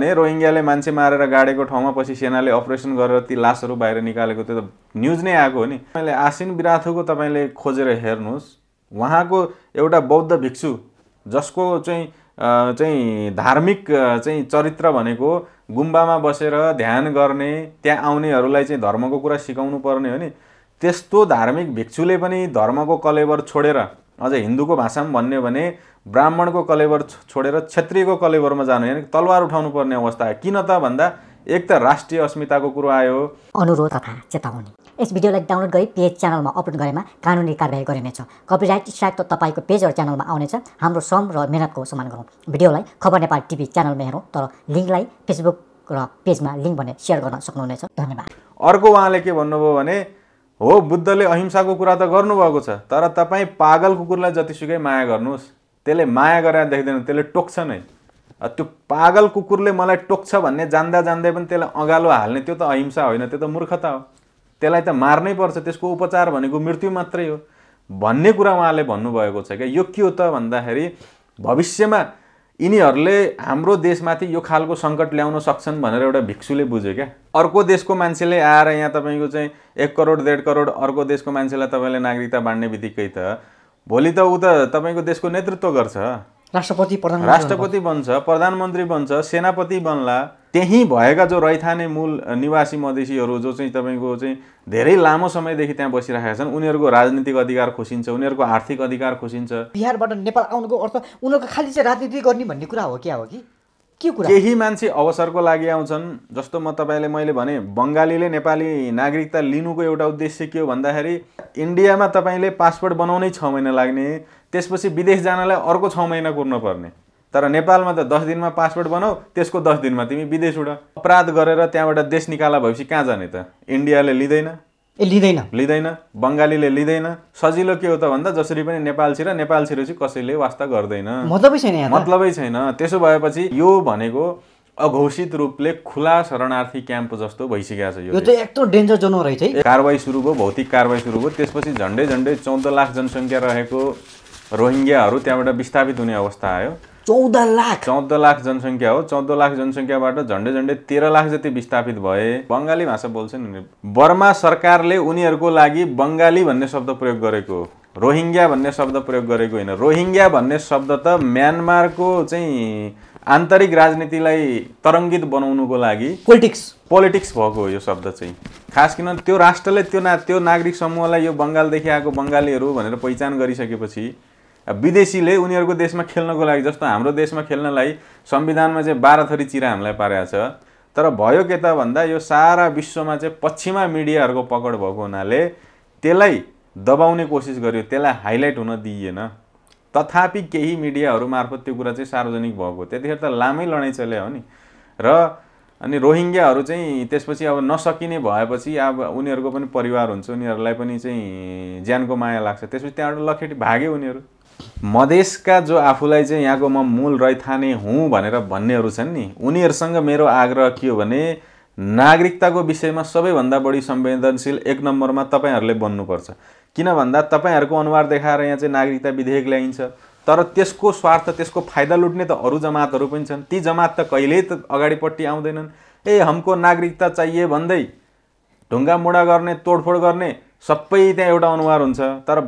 भने रोहिङ्ग्याले मान्छे मारेर गाडेको ठाउँमा पछि सेनाले अपरेसन गरेर ती लासहरू बाहिर निकालेको त्यो त न्युज नै आएको हो नि तपाईँले आसिन बिराथोको तपाईँले खोजेर हेर्नुहोस् उहाँको एउटा बौद्ध भिक्षु जसको चाहिँ चाहिँ धार्मिक चाहिँ चरित्र भनेको गुम्बामा बसेर ध्यान गर्ने त्यहाँ आउनेहरूलाई चाहिँ धर्मको कुरा सिकाउनु पर्ने हो नि त्यस्तो धार्मिक भिक्षुले पनि धर्मको कलेबर छोडेर अझ हिन्दूको भाषामा भन्ने भने ब्राह्मणको कलेवर छोडेर क्षेत्रीयको कलेवरमा जानु यानि तलवार उठाउनु पर्ने अवस्था किन त भन्दा एक त राष्ट्रिय अस्मिताको कुरो आयो अनुरोध तथा चेतावनी यस भिडियोलाई डाउनलोड गरी पेज च्यानलमा अपलोड गरेमा कानुनी कारवाही गरिनेछ कपिराइट स्ट्राइक त तपाईँको पेज र च्यानलमा आउनेछ हाम्रो श्रम र मेहनतको सम्मान गरौँ भिडियोलाई खबर नेपाल टिभी च्यानलमा हेरौँ तर लिङ्कलाई फेसबुक र पेजमा लिङ्क भने सेयर गर्न सक्नुहुनेछ धन्यवाद अर्को उहाँले के भन्नुभयो भने हो बुद्धले अहिंसाको कुरा त गर्नुभएको छ तर तपाईँ पागल कुकुरलाई जतिसुकै माया गर्नुहोस् त्यसले माया गरेर देख्दैन त्यसले टोक्छ नै त्यो पागल कुकुरले मलाई टोक्छ भन्ने जान्दा जान्दै पनि त्यसलाई अँगालो हाल्ने त्यो त अहिंसा होइन त्यो त मूर्खता हो त्यसलाई त मार्नै पर्छ त्यसको उपचार भनेको मृत्यु मात्रै हो भन्ने कुरा उहाँले भन्नुभएको छ क्या यो के हो त भन्दाखेरि भविष्यमा यिनीहरूले हाम्रो देशमाथि यो खालको सङ्कट ल्याउन सक्छन् भनेर एउटा भिक्षुले बुझ्यो क्या अर्को देशको मान्छेले आएर यहाँ तपाईँको चाहिँ एक करोड डेढ करोड अर्को देशको मान्छेलाई तपाईँले नागरिकता बाँड्ने बित्तिकै त भोलि त ऊ त तपाईँको देशको नेतृत्व गर्छ राष्ट्रपति प्रधान राष्ट्रपति बन्छ प्रधानमन्त्री बन्छ सेनापति बन्ला त्यहीँ भएका जो रैथाने मूल निवासी मधेसीहरू जो चाहिँ तपाईँको चाहिँ धेरै लामो समयदेखि त्यहाँ बसिरहेका छन् उनीहरूको राजनीतिक अधिकार खोसिन्छ उनीहरूको आर्थिक अधिकार खोसिन्छ बिहारबाट नेपाल आउनुको अर्थ उनीहरूको खालि चाहिँ राजनीति गर्ने भन्ने कुरा हो क्या हो कि के कुरा केही मान्छे अवसरको लागि आउँछन् जस्तो म तपाईँले मैले भने बङ्गालीले नेपाली नागरिकता लिनुको एउटा उद्देश्य के हो भन्दाखेरि इन्डियामा तपाईँले पासपोर्ट बनाउनै छ महिना लाग्ने त्यसपछि विदेश जानलाई अर्को छ महिना कुर्नु पर्ने तर नेपालमा त दस दिनमा पासपोर्ट बनाऊ त्यसको दस दिनमा तिमी विदेश उड अपराध गरेर त्यहाँबाट देश निकाला भएपछि कहाँ जाने त इन्डियाले लिँदैन ए लिँदैन लिँदैन बङ्गालीले लिँदैन सजिलो के हो त भन्दा जसरी पनि नेपाल नेपाल छिर चाहिँ कसैले वास्ता गर्दैन मतलबै छैन मतलबै छैन त्यसो भएपछि यो भनेको अघोषित रूपले खुला शरणार्थी क्याम्प जस्तो भइसकेको छ यो त एकदम डेन्जर जोन रहेछ है कारवाही सुरु भयो भौतिक कारवाही सुरु भयो त्यसपछि झन्डै झन्डै चौध लाख जनसङ्ख्या रहेको रोहिङ्ग्याहरू त्यहाँबाट विस्थापित हुने अवस्था आयो चौध लाख चौध लाख जनसङ्ख्या हो चौध लाख जनसङ्ख्याबाट झन्डै झन्डै तेह्र लाख जति विस्थापित भए बङ्गाली भाषा बोल्छन् उनीहरू बर्मा सरकारले उनीहरूको लागि बङ्गाली भन्ने शब्द प्रयोग गरेको रोहिङ्ग्या भन्ने शब्द प्रयोग गरेको होइन रोहिङ्ग्या भन्ने शब्द त म्यानमारको चाहिँ आन्तरिक राजनीतिलाई तरङ्गित बनाउनुको लागि पोलिटिक्स पोलिटिक्स भएको हो यो शब्द चाहिँ खास किन त्यो राष्ट्रले त्यो ना त्यो नागरिक समूहलाई यो बङ्गालदेखि आएको बङ्गालीहरू भनेर पहिचान गरिसकेपछि विदेशीले उनीहरूको देशमा खेल्नको लागि जस्तो हाम्रो देशमा खेल्नलाई संविधानमा चाहिँ बाह्र थरी चिरा हामीलाई पारेको छ तर भयो के त भन्दा यो सारा विश्वमा चाहिँ पश्चिमा मिडियाहरूको पकड भएको हुनाले त्यसलाई दबाउने कोसिस गर्यो त्यसलाई हाइलाइट हुन दिइएन तथापि केही मिडियाहरू मार्फत त्यो कुरा चाहिँ सार्वजनिक भएको त्यतिखेर त लामै लडाइँ चल्यो हो नि र अनि रोहिङ्ग्याहरू चाहिँ त्यसपछि अब नसकिने भएपछि अब उनीहरूको पनि परिवार हुन्छ उनीहरूलाई पनि चाहिँ ज्यानको माया लाग्छ त्यसपछि त्यहाँबाट लखेटी भाग्यो उनीहरू मधेसका जो आफूलाई चाहिँ यहाँको म मूल रैथाने हुँ भनेर भन्नेहरू छन् नि उनीहरूसँग मेरो आग्रह के हो भने नागरिकताको विषयमा सबैभन्दा बढी संवेदनशील एक नम्बरमा तपाईँहरूले बन्नुपर्छ किन भन्दा तपाईँहरूको अनुहार देखाएर यहाँ चाहिँ नागरिकता विधेयक ल्याइन्छ तर त्यसको स्वार्थ त्यसको फाइदा लुट्ने त अरू जमातहरू पनि छन् ती जमात त कहिल्यै त अगाडिपट्टि आउँदैनन् ए हमको नागरिकता चाहिए भन्दै ढुङ्गा मुढा गर्ने तोडफोड गर्ने सबै त्यहाँ एउटा अनुहार हुन्छ तर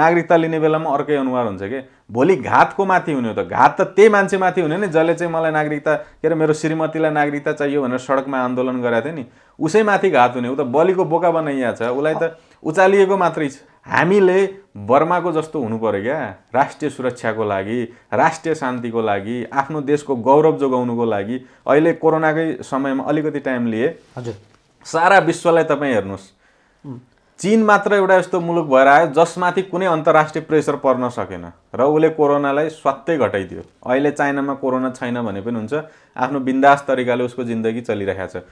नागरिकता लिने बेलामा अर्कै अनुहार हुन्छ कि भोलि घातको माथि हुने हो त घात त त्यही मान्छे माथि हुने नि जसले चाहिँ मलाई नागरिकता के अरे मेरो श्रीमतीलाई नागरिकता चाहियो भनेर सडकमा आन्दोलन गराएको थियो नि उसै माथि घात हुने ऊ त बलिको बोका बनाइया छ उसलाई त उचालिएको मात्रै छ हामीले बर्माको जस्तो हुनु पऱ्यो क्या राष्ट्रिय सुरक्षाको लागि राष्ट्रिय शान्तिको लागि आफ्नो देशको गौरव जोगाउनुको लागि अहिले कोरोनाकै समयमा अलिकति टाइम लिए हजुर सारा विश्वलाई तपाईँ हेर्नुहोस् चिन मात्र एउटा यस्तो मुलुक भएर आयो जसमाथि कुनै अन्तर्राष्ट्रिय प्रेसर पर्न सकेन र उसले कोरोनालाई स्वात्तै घटाइदियो अहिले चाइनामा कोरोना छैन भने पनि हुन्छ आफ्नो बिन्दास तरिकाले उसको जिन्दगी चलिरहेको छ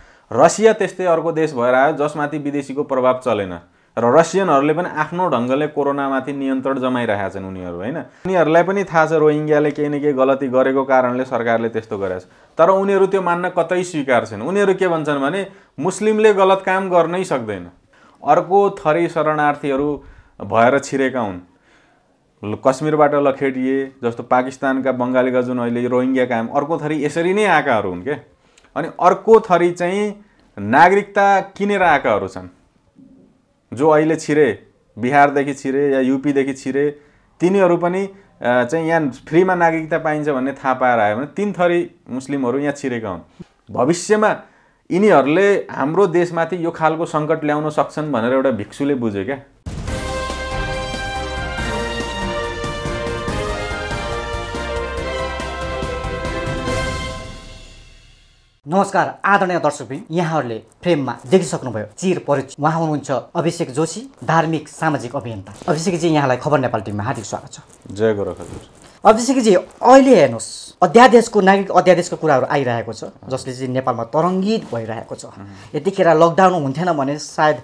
रसिया त्यस्तै अर्को देश भएर आयो जसमाथि विदेशीको प्रभाव चलेन र रसियनहरूले पनि आफ्नो ढङ्गले कोरोनामाथि नियन्त्रण जमाइरहेका छन् उनीहरू होइन उनीहरूलाई पनि थाहा छ रोहिङ्ग्याले केही न केही गलती गरेको कारणले सरकारले त्यस्तो छ तर उनीहरू त्यो मान्न कतै स्वीकार छैन उनीहरू के भन्छन् भने मुस्लिमले गलत काम गर्नै सक्दैन अर्को थरी शरणार्थीहरू भएर छिरेका हुन् कश्मीरबाट लखेटिए जस्तो पाकिस्तानका बङ्गालीका जुन अहिले रोहिङ्ग्याका अर्को थरी यसरी नै आएकाहरू हुन् क्या अनि अर्को थरी चाहिँ नागरिकता किनेर आएकाहरू छन् जो अहिले छिरे बिहारदेखि छिरे या युपीदेखि छिरे तिनीहरू पनि चाहिँ यहाँ फ्रीमा नागरिकता पाइन्छ भन्ने थाहा पाएर आयो भने तिन थरी मुस्लिमहरू यहाँ छिरेका हुन् भविष्यमा यिनीहरूले हाम्रो देशमाथि यो खालको सङ्कट ल्याउन सक्छन् भनेर एउटा भिक्षुले बुझ्यो क्या नमस्कार आदरणीय दर्शकबिन यहाँहरूले फ्रेममा देखिसक्नुभयो चिर परिचय उहाँ हुनुहुन्छ अभिषेक जोशी धार्मिक सामाजिक अभियन्ता अभिषेकजी यहाँलाई खबर नेपाल टिममा हार्दिक स्वागत छ जय गोरख अब त्यसैगरी अहिले हेर्नुहोस् अध्यादेशको नागरिक अध्यादेशको कुराहरू आइरहेको छ जसले चाहिँ नेपालमा तरङ्गित भइरहेको छ यतिखेर लकडाउन हुन्थेन भने सायद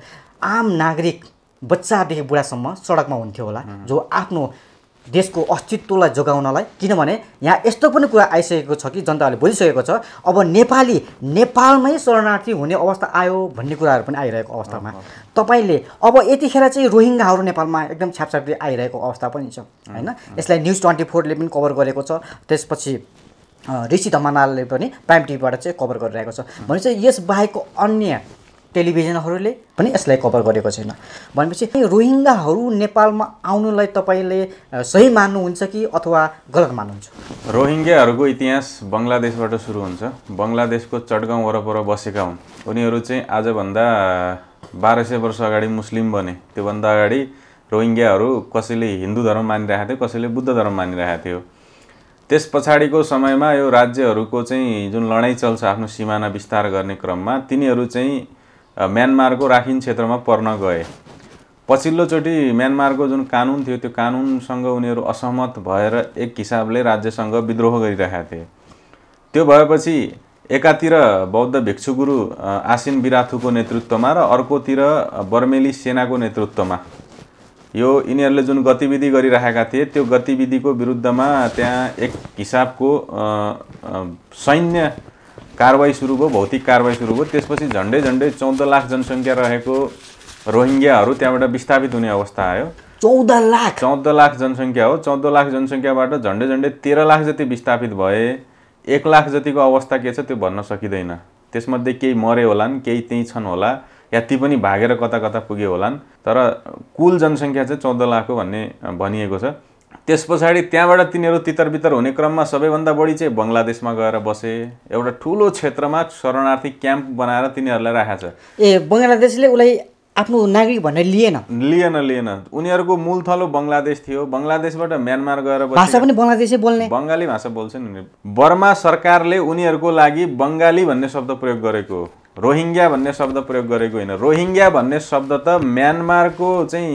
आम नागरिक बच्चादेखि बुढासम्म सडकमा हुन्थ्यो होला जो आफ्नो देशको अस्तित्वलाई जोगाउनलाई किनभने यहाँ यस्तो पनि कुरा आइसकेको छ कि जनताहरूले बोलिसकेको छ अब नेपाली नेपालमै शरणार्थी हुने अवस्था आयो भन्ने कुराहरू पनि आइरहेको अवस्थामा तपाईँले अब यतिखेर चाहिँ रोहिङ्गाहरू नेपालमा एकदम छ्यापछ्यापी आइरहेको अवस्था पनि छ होइन यसलाई न्युज ट्वेन्टी फोरले पनि कभर गरेको छ त्यसपछि ऋषि धमानालले पनि प्राइम टिभीबाट चाहिँ कभर गरिरहेको छ भने यस यसबाहेकको अन्य टेलिभिजनहरूले पनि यसलाई कभर गरेको छैन भनेपछि रोहिङ्गाहरू नेपालमा आउनुलाई तपाईँले सही मान्नुहुन्छ कि अथवा गलत मान्नुहुन्छ रोहिङ्ग्याहरूको इतिहास बङ्गलादेशबाट सुरु हुन्छ बङ्गलादेशको चटगाउँ वरपर बसेका हुन् उनीहरू चाहिँ आजभन्दा बाह्र सय वर्ष अगाडि मुस्लिम बने त्योभन्दा अगाडि रोहिङ्ग्याहरू कसैले हिन्दू धर्म मानिरहेको थियो कसैले बुद्ध धर्म मानिरहेको थियो त्यस पछाडिको समयमा यो राज्यहरूको चाहिँ जुन लडाइँ चल्छ आफ्नो सिमाना विस्तार गर्ने क्रममा तिनीहरू चाहिँ म्यानमारको राखिन क्षेत्रमा पर्न गए पछिल्लोचोटि म्यानमारको जुन कानुन थियो त्यो कानुनसँग उनीहरू असहमत भएर एक हिसाबले राज्यसँग विद्रोह गरिरहेका थिए त्यो भएपछि एकातिर बौद्ध भिक्षुगुरु आसिन बिराथुको नेतृत्वमा र अर्कोतिर बर्मेली सेनाको नेतृत्वमा यो यिनीहरूले जुन गतिविधि गरिरहेका थिए त्यो गतिविधिको विरुद्धमा त्यहाँ एक हिसाबको सैन्य कारवाही सुरु भयो भौतिक कारवाही सुरु भयो त्यसपछि झन्डै झन्डै चौध लाख जनसङ्ख्या रहेको रोहिङ्ग्याहरू त्यहाँबाट विस्थापित हुने अवस्था आयो चौध लाख चौध लाख जनसङ्ख्या हो चौध लाख जनसङ्ख्याबाट झन्डै झन्डै तेह्र लाख जति विस्थापित भए एक लाख जतिको अवस्था के छ त्यो भन्न सकिँदैन त्यसमध्ये केही मरे होलान् केही त्यहीँ छन् होला या ती पनि भागेर कता कता पुगे होलान् तर कुल जनसङ्ख्या चाहिँ चौध लाख हो भन्ने भनिएको छ त्यस पछाडि त्यहाँबाट तिनीहरू तितरबितर हुने क्रममा सबैभन्दा बढी चाहिँ बङ्गलादेशमा गएर बसे एउटा ठुलो क्षेत्रमा शरणार्थी क्याम्प बनाएर तिनीहरूलाई राखेको छ ए बङ्गलादेशले उसलाई आफ्नो नागरिक भनेर लिएन लिएन लिएन उनीहरूको मूल थलो बङ्गलादेश थियो बङ्गलादेशबाट म्यानमार गएर भाषा पनि बङ्गलादेशै बोल्ने बङ्गाली भाषा बोल्छन् नि बर्मा सरकारले उनीहरूको लागि बङ्गाली भन्ने शब्द प्रयोग गरेको हो रोहिङ्ग्या भन्ने शब्द प्रयोग गरेको होइन रोहिङ्ग्या भन्ने शब्द त म्यानमारको चाहिँ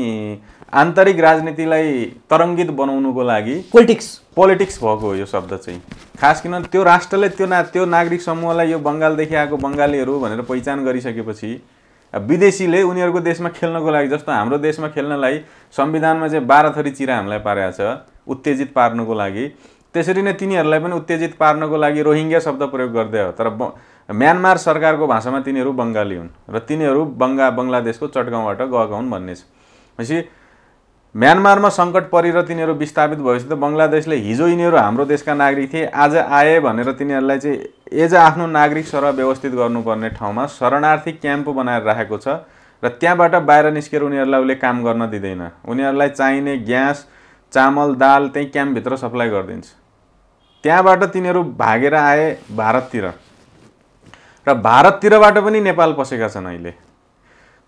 आन्तरिक राजनीतिलाई तरङ्गित बनाउनुको लागि पोलिटिक्स पोलिटिक्स भएको हो यो शब्द चाहिँ खास किन त्यो राष्ट्रले त्यो ना त्यो नागरिक समूहलाई यो बङ्गालदेखि आएको बङ्गालीहरू भनेर पहिचान गरिसकेपछि विदेशीले उनीहरूको देशमा खेल्नको लागि जस्तो हाम्रो देशमा खेल्नलाई संविधानमा चाहिँ बाह्र थरी चिरा हामीलाई पारेको छ उत्तेजित पार्नुको लागि त्यसरी नै तिनीहरूलाई पनि उत्तेजित पार्नको लागि रोहिङ्ग्या शब्द प्रयोग गर्दै हो तर म्यानमार सरकारको भाषामा तिनीहरू बङ्गाली हुन् र तिनीहरू बङ्गा बङ्गलादेशको चटगाउँबाट गएका हुन् भन्ने छ भनेपछि म्यानमारमा सङ्कट परेर तिनीहरू विस्थापित भएपछि त बङ्गलादेशले हिजो यिनीहरू हाम्रो देशका नागरिक थिए आज आए भनेर तिनीहरूलाई चाहिँ एज आफ्नो नागरिक सर व्यवस्थित गर्नुपर्ने ठाउँमा शरणार्थी क्याम्प बनाएर राखेको छ र त्यहाँबाट बाहिर निस्केर उनीहरूलाई उसले काम गर्न दिँदैन उनीहरूलाई चाहिने ग्यास चामल दाल त्यहीँ क्याम्पभित्र सप्लाई गरिदिन्छ त्यहाँबाट तिनीहरू भागेर आए भारततिर र भारततिरबाट पनि नेपाल पसेका छन् अहिले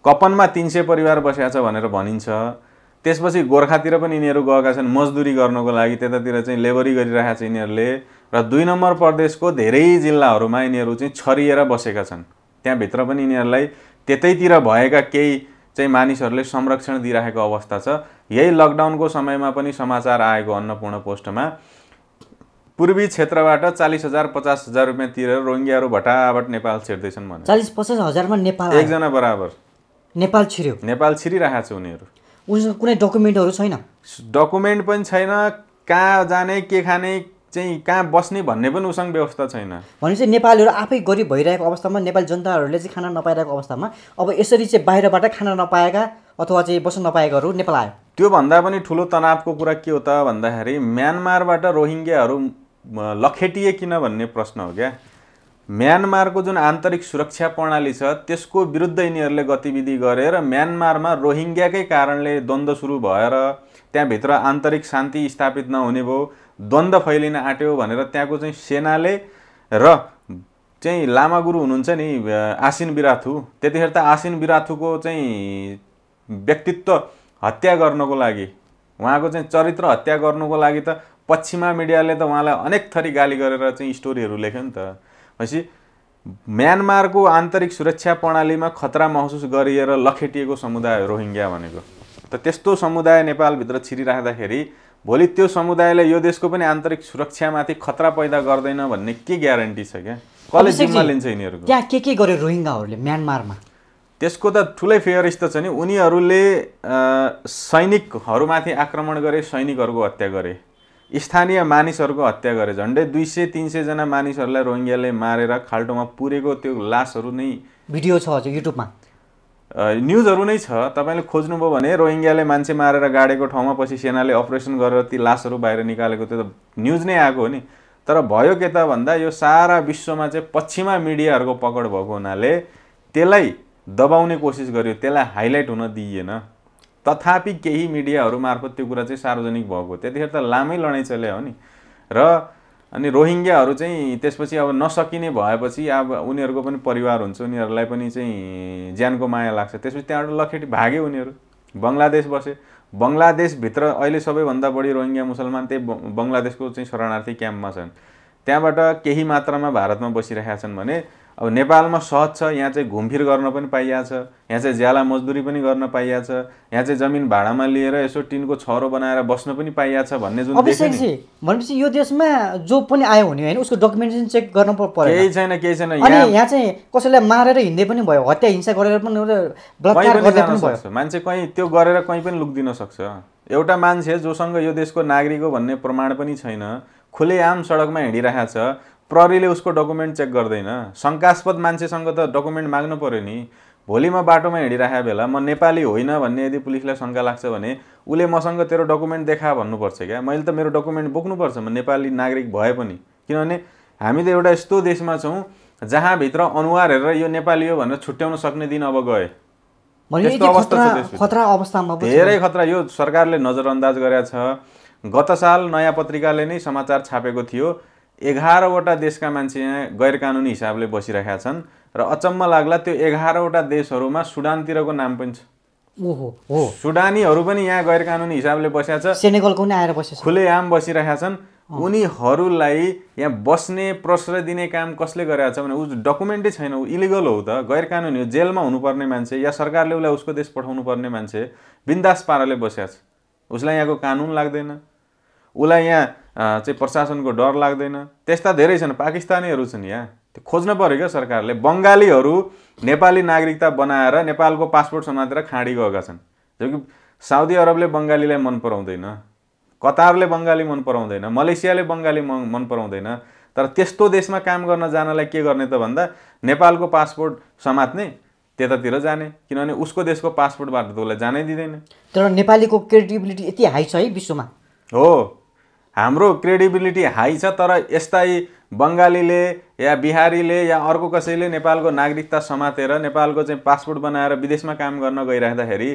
कपनमा तिन सय परिवार बसेका छ भनेर भनिन्छ त्यसपछि गोर्खातिर पनि यिनीहरू गएका छन् मजदुरी गर्नको लागि त्यतातिर चाहिँ लेबरी गरिरहेका छ यिनीहरूले र दुई नम्बर प्रदेशको धेरै जिल्लाहरूमा यिनीहरू चाहिँ छरिएर बसेका छन् त्यहाँभित्र पनि यिनीहरूलाई त्यतैतिर भएका केही चाहिँ मानिसहरूले संरक्षण दिइराखेको अवस्था छ यही लकडाउनको समयमा पनि समाचार आएको अन्नपूर्ण पोस्टमा पूर्वी क्षेत्रबाट चालिस हजार पचास हजार रुपियाँ तिरेर रोङ्गियाहरू भटाभट नेपाल छिर्दैछन् भने चालिस पचास हजारमा नेपाल एकजना बराबर नेपाल छिर्यो नेपाल छिरिरहेको छ उनीहरू कुनै डकुमेन्टहरू छैन डकुमेन्ट पनि छैन कहाँ जाने के खाने चाहिँ कहाँ बस्ने भन्ने पनि उसँग व्यवस्था छैन भनेपछि नेपालीहरू आफै गरिब भइरहेको अवस्थामा नेपाली जनताहरूले चाहिँ खाना नपाइरहेको अवस्थामा अब यसरी चाहिँ बाहिरबाट खाना नपाएका अथवा चाहिँ बस्न नपाएकाहरू नेपाल आयो त्योभन्दा पनि ठुलो तनावको कुरा के हो त भन्दाखेरि म्यानमारबाट रोहिङ्ग्याहरू लखेटिए किन भन्ने प्रश्न हो क्या म्यानमारको जुन आन्तरिक सुरक्षा प्रणाली छ त्यसको विरुद्ध यिनीहरूले गतिविधि गरेर म्यानमारमा रोहिङ्ग्याकै कारणले द्वन्द्व सुरु भएर त्यहाँभित्र आन्तरिक शान्ति स्थापित नहुने भयो द्वन्द्व फैलिन आँट्यो भनेर त्यहाँको चाहिँ सेनाले र चाहिँ लामा गुरु हुनुहुन्छ नि आसिन बिराथु त्यतिखेर त आसिन बिराथुको चाहिँ व्यक्तित्व हत्या गर्नको लागि उहाँको चाहिँ चरित्र हत्या गर्नुको लागि त पश्चिमा मिडियाले त उहाँलाई अनेक थरी गाली गरेर चाहिँ स्टोरीहरू लेख्यो नि त भनेपछि म्यानमारको आन्तरिक सुरक्षा प्रणालीमा खतरा महसुस गरिएर लखेटिएको समुदाय रोहिङ्ग्या भनेको त त्यस्तो समुदाय नेपालभित्र छिरिराख्दाखेरि भोलि त्यो समुदायले यो देशको पनि आन्तरिक सुरक्षामाथि खतरा पैदा गर्दैन भन्ने के ग्यारेन्टी छ क्या कसले जिम्मा लिन्छ यिनीहरूको त्यहाँ के के गर्यो रोहिङ्गाहरूले म्यानमारमा त्यसको त ठुलै फेयरिस त छ नि उनीहरूले सैनिकहरूमाथि आक्रमण गरे सैनिकहरूको हत्या गरे स्थानीय मानिसहरूको हत्या गरे झन्डै दुई सय तिन सयजना मानिसहरूलाई रोहिङ्ग्याले मारेर खाल्टोमा पुरेको त्यो लासहरू नै भिडियो छ हजुर युट्युबमा न्युजहरू नै छ तपाईँले खोज्नुभयो भने रोहिङ्ग्याले मान्छे मारेर गाडेको ठाउँमा पछि सेनाले अपरेसन गरेर ती लासहरू बाहिर निकालेको त्यो त न्युज नै आएको हो नि तर भयो के त भन्दा यो सारा विश्वमा चाहिँ पश्चिमा मिडियाहरूको पकड भएको हुनाले त्यसलाई दबाउने कोसिस गर्यो त्यसलाई हाइलाइट हुन दिइएन तथापि केही मिडियाहरू मार्फत त्यो कुरा चाहिँ सार्वजनिक भएको त्यतिखेर त लामै लडाइँ चल्यो हो नि र अनि रोहिङ्ग्याहरू चाहिँ त्यसपछि अब नसकिने भएपछि अब उनीहरूको पनि परिवार हुन्छ उनीहरूलाई पनि चाहिँ ज्यानको माया लाग्छ त्यसपछि त्यहाँबाट लखेटी भागे उनीहरू बङ्गलादेश बसे बङ्गलादेशभित्र अहिले सबैभन्दा बढी रोहिङ्ग्या मुसलमान त्यही बङ्गलादेशको चाहिँ शरणार्थी क्याम्पमा छन् त्यहाँबाट केही मात्रामा भारतमा बसिरहेका छन् भने अब नेपालमा सहज छ यहाँ चाहिँ घुमफिर गर्न पनि पाइया छ यहाँ चाहिँ ज्याला मजदुरी पनि गर्न पाइया छ यहाँ चाहिँ जमिन भाडामा लिएर यसो टिनको छरो बनाएर बस्न पनि पाइया छ भन्ने जुन भनेपछि यो देशमा जो पनि आयो भने होइन उसको डकुमेन्टेसन चेक गर्न पर्यो केही छैन केही छैन यहाँ चाहिँ कसैलाई मारेर हिँड्दै पनि भयो हत्या हिंसा गरेर पनि भयो मान्छे कहीँ त्यो गरेर कहीँ पनि लुकिदिन सक्छ एउटा मान्छे जोसँग यो देशको नागरिक हो भन्ने प्रमाण पनि छैन खुलेआम सडकमा हिँडिरहेको छ प्रहरीले उसको डकुमेन्ट चेक गर्दैन शङ्कास्पद मान्छेसँग त डकुमेन्ट माग्नु पऱ्यो नि भोलि म बाटोमा हिँडिराखेको बेला म नेपाली होइन भन्ने यदि पुलिसलाई शङ्का लाग्छ भने उसले मसँग तेरो डकुमेन्ट देखा भन्नुपर्छ क्या मैले त मेरो डकुमेन्ट बोक्नुपर्छ म नेपाली नागरिक भए पनि किनभने हामी त एउटा यस्तो देशमा छौँ जहाँभित्र अनुहार हेरेर यो नेपाली हो भनेर छुट्याउन सक्ने दिन अब गए धेरै खतरा यो सरकारले नजरअन्दाज गरेका छ गत साल नयाँ पत्रिकाले नै समाचार छापेको थियो एघारवटा देशका मान्छे यहाँ गैर कानुनी हिसाबले बसिरहेका छन् र अचम्म लाग्ला त्यो एघारवटा देशहरूमा सुडानतिरको नाम पनि छ ओहो हो सुडानीहरू पनि यहाँ गैर कानुनी हिसाबले बसेका छ सेनेगलको पनि आएर बसेको खुलेआम बसिरहेका छन् उनीहरूलाई यहाँ बस्ने प्रश्रय दिने काम कसले गरेका छ भने ऊ डकुमेन्टै छैन ऊ इलिगल हो त गैर कानुनी हो जेलमा हुनुपर्ने मान्छे या सरकारले उसलाई उसको देश पठाउनु पर्ने मान्छे बिन्दास पाराले बसेका छ उसलाई यहाँको कानुन लाग्दैन उसलाई यहाँ चाहिँ प्रशासनको डर लाग्दैन त्यस्ता धेरै छन् पाकिस्तानीहरू छन् यहाँ त्यो खोज्न पऱ्यो क्या सरकारले बङ्गालीहरू नेपाली नागरिकता बनाएर नेपालको पासपोर्ट समातेर खाँडी गएका छन् जो कि साउदी अरबले बङ्गालीलाई मन पराउँदैन कतारले बङ्गाली मन पराउँदैन मलेसियाले बङ्गाली मन पराउँदैन तर त्यस्तो देशमा काम गर्न जानलाई के गर्ने त भन्दा नेपालको पासपोर्ट समात्ने त्यतातिर जाने किनभने उसको देशको पासपोर्टबाट त उसलाई जानै दिँदैन तर नेपालीको क्रेडिबिलिटी यति हाई छ है विश्वमा हो हाम्रो क्रेडिबिलिटी हाई छ तर यस्तै बङ्गालीले या बिहारीले या अर्को कसैले नेपालको नागरिकता समातेर नेपालको चाहिँ पासपोर्ट बनाएर विदेशमा काम गर्न गइराख्दाखेरि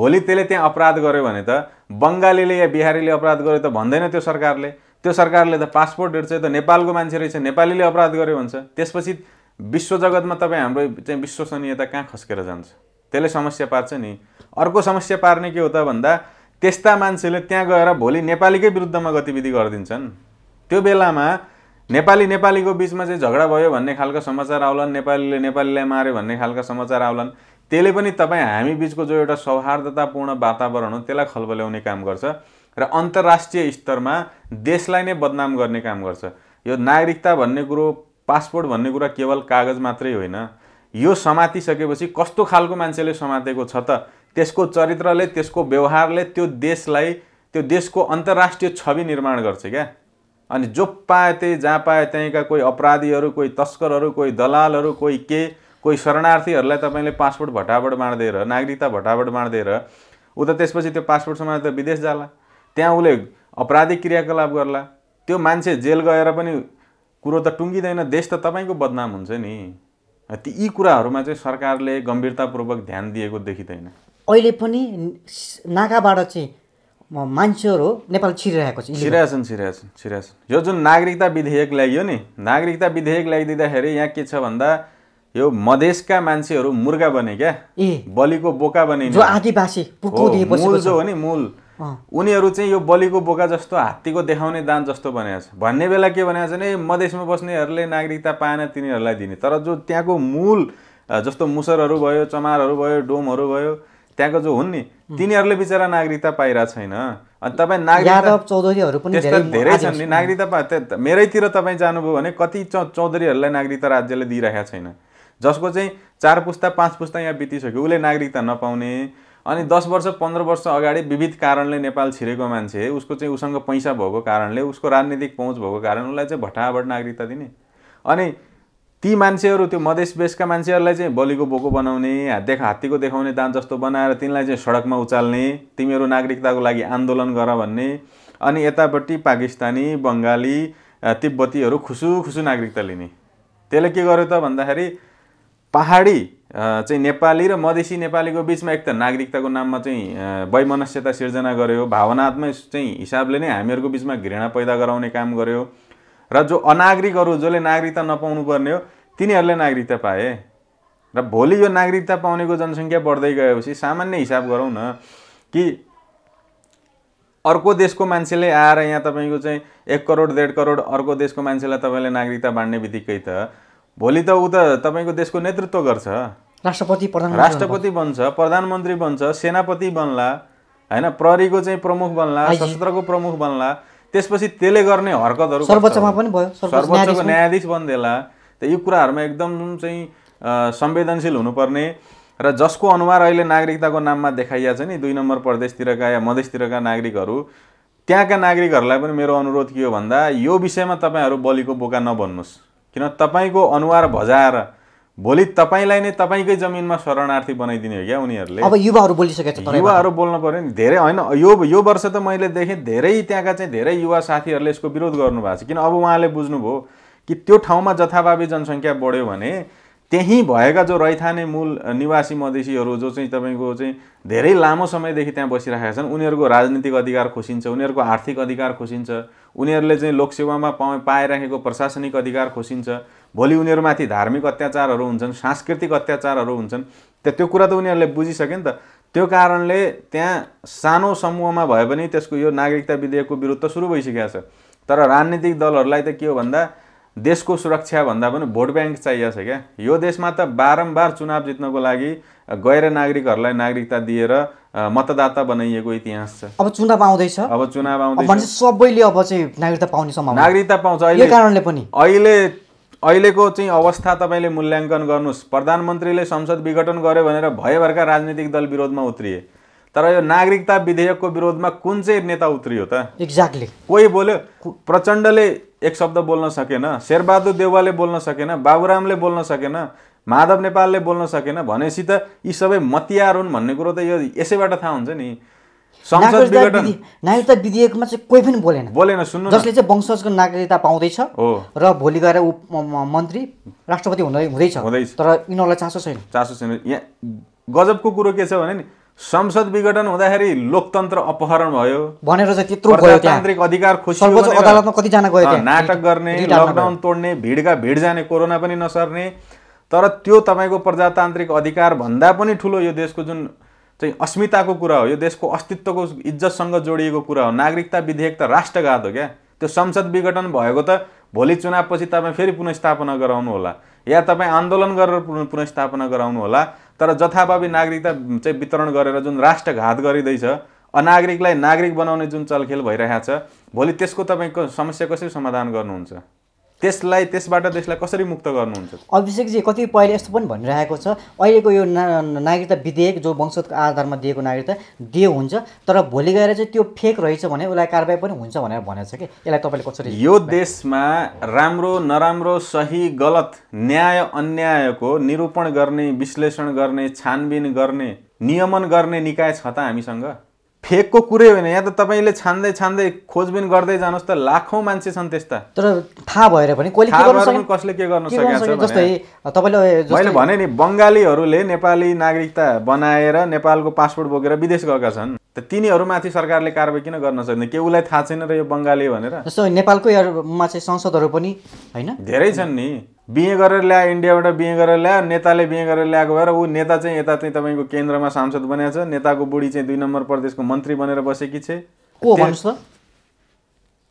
भोलि त्यसले त्यहाँ अपराध गर्यो भने त बङ्गालीले या बिहारीले अपराध गर्यो त भन्दैन त्यो सरकारले त्यो सरकारले त पासपोर्टहरू चाहिँ त नेपालको मान्छे रहेछ नेपालीले अपराध गर्यो भन्छ त्यसपछि विश्व जगतमा तपाईँ हाम्रो चाहिँ विश्वसनीयता कहाँ खस्केर जान्छ त्यसले समस्या पार्छ नि अर्को समस्या पार्ने के हो त भन्दा त्यस्ता मान्छेले त्यहाँ गएर भोलि नेपालीकै विरुद्धमा गतिविधि गरिदिन्छन् त्यो बेलामा नेपाली नेपालीको बिचमा चाहिँ झगडा भयो भन्ने खालको समाचार आउलान् नेपालीले नेपालीलाई मार्यो भन्ने खालको समाचार आउलान् त्यसले पनि तपाईँ हामी बिचको जो एउटा सौहार्दतापूर्ण वातावरण हो त्यसलाई खलबल्याउने काम गर्छ र अन्तर्राष्ट्रिय स्तरमा देशलाई नै बदनाम गर्ने काम गर्छ यो नागरिकता भन्ने कुरो पासपोर्ट भन्ने कुरा केवल कागज मात्रै होइन यो समातिसकेपछि कस्तो खालको मान्छेले समातेको छ त त्यसको चरित्रले त्यसको व्यवहारले त्यो देशलाई त्यो देशको अन्तर्राष्ट्रिय छवि निर्माण गर्छ क्या अनि जो पाए त्यही जहाँ पाए त्यहीँका कोही अपराधीहरू कोही तस्करहरू कोही दलालहरू कोही के कोही शरणार्थीहरूलाई तपाईँले पासपोर्ट भटाभट बाँडिदिएर नागरिकता भटाभट बाँडिदिएर ऊ त त्यसपछि त्यो पासपोर्ट त विदेश जाला त्यहाँ उसले अपराधिक क्रियाकलाप गर्ला त्यो मान्छे जेल गएर पनि कुरो त टुङ्गिँदैन देश त तपाईँको बदनाम हुन्छ नि ती यी कुराहरूमा चाहिँ सरकारले गम्भीरतापूर्वक ध्यान दिएको देखिँदैन अहिले पनि नाकाबाट चाहिँ मान्छेहरू नेपाल छिरिरहेको छ छिराछन् छिराछन् छिराछन् यो जुन नागरिकता विधेयक ल्याइयो नि नागरिकता विधेयक ल्याइदिँदाखेरि यहाँ के छ भन्दा यो मधेसका मान्छेहरू मुर्गा बने क्या ए बलिको बोका बने जो आदिवासी मूल जो हो नि मूल उनीहरू चाहिँ यो बलिको बोका जस्तो हात्तीको देखाउने दान जस्तो बनाएको छ भन्ने बेला के बनाएको छ भने मधेसमा बस्नेहरूले नागरिकता पाएन तिनीहरूलाई दिने तर जो त्यहाँको मूल जस्तो मुसरहरू भयो चमारहरू भयो डोमहरू भयो त्यहाँको जो हुन् नि तिनीहरूले बिचरा नागरिकता पाइरहेको छैन अनि तपाईँ पनि धेरै छन् नि नागरिकता पा मेरैतिर तपाईँ जानुभयो भने कति चौ चौधरीहरूलाई नागरिकता राज्यले दिइरहेको छैन जसको चाहिँ चार पुस्ता पाँच पुस्ता यहाँ बितिसक्यो उसले नागरिकता नपाउने अनि दस वर्ष पन्ध्र वर्ष अगाडि विविध कारणले नेपाल छिरेको मान्छे उसको चाहिँ उसँग पैसा भएको कारणले उसको राजनीतिक पहुँच भएको कारण उसलाई चाहिँ भट्टाभट नागरिकता दिने अनि ती मान्छेहरू त्यो मधेस बेसका मान्छेहरूलाई चाहिँ बलिको बोको बनाउने देखा हात्तीको देखाउने दान जस्तो बनाएर तिनलाई चाहिँ सडकमा उचाल्ने तिमीहरू नागरिकताको लागि आन्दोलन गर भन्ने अनि यतापट्टि पाकिस्तानी बङ्गाली तिब्बतीहरू खुसु खुसु नागरिकता लिने त्यसले के गर्यो त भन्दाखेरि पहाडी चाहिँ नेपाली र मधेसी नेपालीको बिचमा एक त नागरिकताको नाममा चाहिँ वैमनस्यता सिर्जना गर्यो भावनात्मक चाहिँ हिसाबले नै हामीहरूको बिचमा घृणा पैदा गराउने काम गर्यो र जो अनागरिकहरू जसले नागरिकता नपाउनु पर्ने हो तिनीहरूले नागरिकता पाए र भोलि यो नागरिकता पाउनेको जनसङ्ख्या बढ्दै गएपछि सामान्य हिसाब गरौँ न कि अर्को देशको मान्छेले आएर यहाँ तपाईँको चाहिँ एक करोड डेढ करोड अर्को देशको मान्छेलाई तपाईँले नागरिकता बाँड्ने बित्तिकै त भोलि त ऊ त तपाईँको देशको नेतृत्व गर्छ राष्ट्रपति प्रधान राष्ट्रपति बन्छ प्रधानमन्त्री बन्छ सेनापति बन्ला होइन प्रहरीको चाहिँ प्रमुख बन्ला सशस्त्रको प्रमुख बन्ला त्यसपछि त्यसले गर्ने हरकतहरू सर्वोच्चमा पनि भयो सर्वोच्चको न्यायाधीश बन्देला त यो कुराहरूमा एकदम चाहिँ संवेदनशील हुनुपर्ने र जसको अनुहार अहिले नागरिकताको नाममा देखाइया छ नि दुई नम्बर प्रदेशतिरका या मधेसतिरका नागरिकहरू त्यहाँका नागरिकहरूलाई पनि मेरो अनुरोध के हो भन्दा यो विषयमा तपाईँहरू बलिको बोका नबन्नुहोस् किन तपाईँको अनुहार भजाएर भोलि तपाईँलाई नै तपाईँकै जमिनमा शरणार्थी बनाइदिने हो क्या उनीहरूले अब युवाहरू बोलिसकेको छ युवाहरू बोल्नु पऱ्यो नि धेरै होइन यो यो वर्ष त मैले देखेँ धेरै त्यहाँका चाहिँ धेरै युवा साथीहरूले यसको विरोध गर्नुभएको छ किन अब उहाँले बुझ्नुभयो कि त्यो ठाउँमा जथाभावी जनसङ्ख्या बढ्यो भने त्यहीँ भएका जो रैथाने मूल निवासी मधेसीहरू जो चाहिँ तपाईँको चाहिँ धेरै लामो समयदेखि त्यहाँ बसिरहेका छन् उनीहरूको राजनीतिक अधिकार खोसिन्छ उनीहरूको आर्थिक अधिकार खोसिन्छ उनीहरूले चाहिँ लोकसेवामा पाए पाइराखेको प्रशासनिक अधिकार खोसिन्छ भोलि उनीहरूमाथि धार्मिक अत्याचारहरू हुन्छन् सांस्कृतिक अत्याचारहरू हुन्छन् त त्यो कुरा त उनीहरूले बुझिसके नि त त्यो कारणले त्यहाँ सानो समूहमा भए पनि त्यसको यो नागरिकता विधेयकको विरुद्ध त सुरु भइसकेको छ तर राजनीतिक दलहरूलाई त के हो भन्दा देशको सुरक्षा भन्दा पनि भोट ब्याङ्क चाहिएको छ क्या यो देशमा त बारम्बार चुनाव जित्नको लागि गैर नागरिकहरूलाई नागरिकता दिएर मतदाता बनाइएको इतिहास छ अब चुनाव आउँदैछ अब चुनाव आउँदैछ सबैले अब चाहिँ नागरिकता पाउने सम्भावना नागरिकता पाउँछ अहिले कारणले पनि अहिले अहिलेको चाहिँ अवस्था तपाईँले मूल्याङ्कन गर्नुहोस् प्रधानमन्त्रीले संसद विघटन गर्यो भनेर भयभरका राजनीतिक दल विरोधमा उत्रिए तर यो नागरिकता विधेयकको विरोधमा कुन चाहिँ नेता उत्रियो त एक्ज्याक्टली कोही बोल्यो प्रचण्डले एक शब्द बोल्न सकेन शेरबहादुर देउवाले बोल्न सकेन बाबुरामले बोल्न सकेन माधव नेपालले बोल्न सकेन भनेपछि त यी सबै मतियार हुन् भन्ने कुरो त यो यसैबाट थाहा हुन्छ नि नागरिकता विधेयकमा चाहिँ कोही पनि बोलेन बोलेन सुन्नु जसले चाहिँ वंशजको नागरिकता पाउँदैछ र भोलि गएर ऊ मन्त्री राष्ट्रपति हुँदै हुँदैछ तर यिनीहरूलाई चासो छैन चासो छैन यहाँ गजबको कुरो के छ भने नि संसद विघटन हुँदाखेरि लोकतन्त्र अपहरण भयो भनेर चाहिँ त्यत्रो गणतान्त्रिक अधिकार खुसी अदालतमा कतिजना गयो नाटक गर्ने लकडाउन तोड्ने भिडका भिड जाने कोरोना पनि नसर्ने तर त्यो तपाईँको प्रजातान्त्रिक अधिकार भन्दा पनि ठुलो यो देशको जुन चाहिँ अस्मिताको कुरा हो यो देशको अस्तित्वको इज्जतसँग जोडिएको कुरा हो नागरिकता विधेयक त राष्ट्रघात हो क्या त्यो संसद विघटन भएको त भोलि चुनावपछि तपाईँ फेरि पुनस्थापना गराउनु होला या तपाईँ आन्दोलन गरेर पुनस्थापना गराउनु होला तर जथाभावी नागरिकता चाहिँ वितरण गरेर जुन राष्ट्रघात गरिँदैछ अनागरिकलाई नागरिक बनाउने जुन चलखेल भइरहेको छ भोलि त्यसको तपाईँको समस्या कसरी समाधान गर्नुहुन्छ त्यसलाई त्यसबाट देशलाई कसरी मुक्त गर्नुहुन्छ अभिषेकजी कतिपयले यस्तो पनि भनिरहेको छ अहिलेको यो नागरिकता विधेयक जो वंशजको आधारमा दिएको नागरिकता दिए हुन्छ तर भोलि गएर चाहिँ त्यो फेक रहेछ भने उसलाई कारवाही पनि हुन्छ भनेर भनेको छ कि यसलाई तपाईँले कसरी यो देशमा राम्रो नराम्रो सही गलत न्याय अन्यायको निरूपण गर्ने विश्लेषण गर्ने छानबिन गर्ने नियमन गर्ने निकाय छ त हामीसँग फेकको कुरै होइन यहाँ त तपाईँले छान्दै छान्दै खोजबिन गर्दै जानुहोस् त लाखौँ मान्छे छन् त्यस्ता तर थाहा भएर पनि कसले के गर्नु मैले भने नि बङ्गालीहरूले नेपाली नागरिकता बनाएर नेपालको पासपोर्ट बोकेर विदेश गएका छन् त तिनीहरूमाथि सरकारले कारवाही किन गर्न सक्दैन के उसलाई थाहा छैन र यो बङ्गाली भनेर जस्तो नेपालकैमा चाहिँ संसदहरू पनि होइन धेरै छन् नि बिहे गरेर ल्यायो इन्डियाबाट बिहे गरेर ल्यायो नेताले बिहे गरेर ल्याएको भएर ऊ नेता चाहिँ यता चाहिँ तपाईँको केन्द्रमा सांसद बनाएको छ नेताको बुढी चाहिँ दुई नम्बर प्रदेशको मन्त्री बनेर बसेकी छ को भन्नुहोस् त